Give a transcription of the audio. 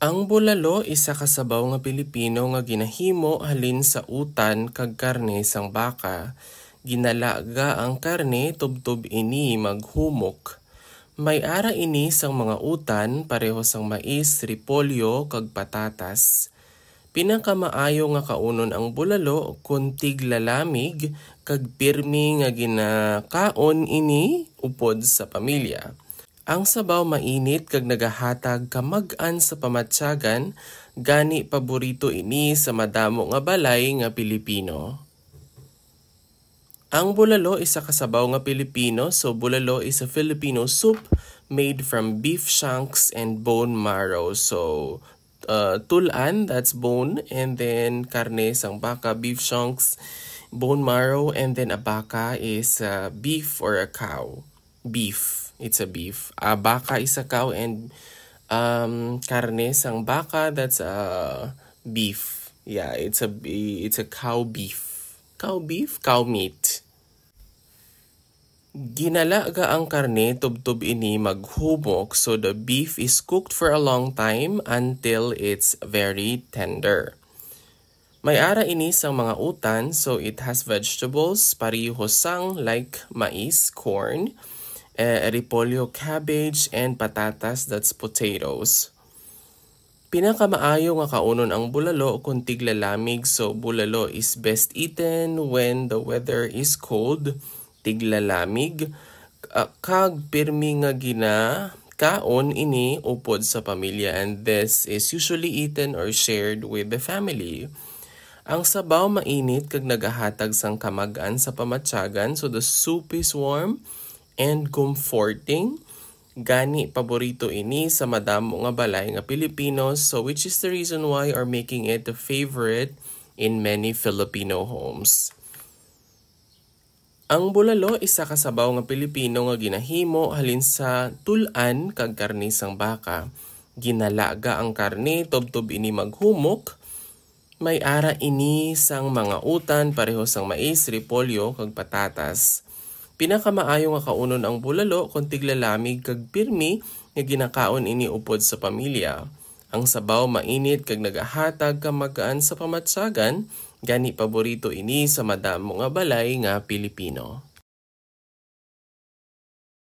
Ang bulalo isa ka sabaw nga Pilipino nga ginahimo halin sa utan kag karne sang baka. Ginalaga ang karne tubtob ini maghumok. May ara ini sang mga utan pareho sang mais, repolyo kag patatas. Pinakamaayo nga kaunon ang bulalo kun tiglalamig kag pirmi nga ginakaon ini upod sa pamilya. Ang sabaw mainit kag nagahatag kamag-an sa pamatsyagan, gani paborito ini sa madamo nga balay nga Pilipino. Ang bulalo isa ka sabaw nga Pilipino, so bulalo is a Filipino soup made from beef shanks and bone marrow. So uh, tulan, that's bone, and then karne sang baka, beef shanks, bone marrow, and then a baka is uh, beef or a cow beef. It's a beef. Uh, baka is a cow and um, karne sang baka, that's a beef. Yeah, it's a, it's a cow beef. Cow beef? Cow meat. Ginalaga ang karne tubtob ini maghubok so the beef is cooked for a long time until it's very tender. May ara ini sang mga utan so it has vegetables parihosang like mais, corn, uh, repolyo cabbage, and patatas, that's potatoes. Pinakamaayo nga kaunon ang bulalo kung tigla lamig so bulalo is best eaten when the weather is cold, tigla lamig. Uh, kag pirmi nga gina kaon ini upod sa pamilya and this is usually eaten or shared with the family. Ang sabaw mainit kag nagahatag sang kamagan sa pamatsagan so the soup is warm and comforting. Gani paborito ini sa madamo nga balay nga Pilipinos so which is the reason why are making it the favorite in many Filipino homes. Ang bulalo isa ka sabaw nga Pilipino nga ginahimo halin sa tulan kag karnisang baka. Ginalaga ang karne tubtob ini maghumok. May ara ini sang mga utan pareho sang mais, repolyo kag patatas. Pinakamaayong nga kaunon ang bulalo kung tiglalamig kag pirmi nga ginakaon ini upod sa pamilya. Ang sabaw mainit kag nagahatag ka magaan sa pamatsagan, gani paborito ini sa madamo nga balay nga Pilipino.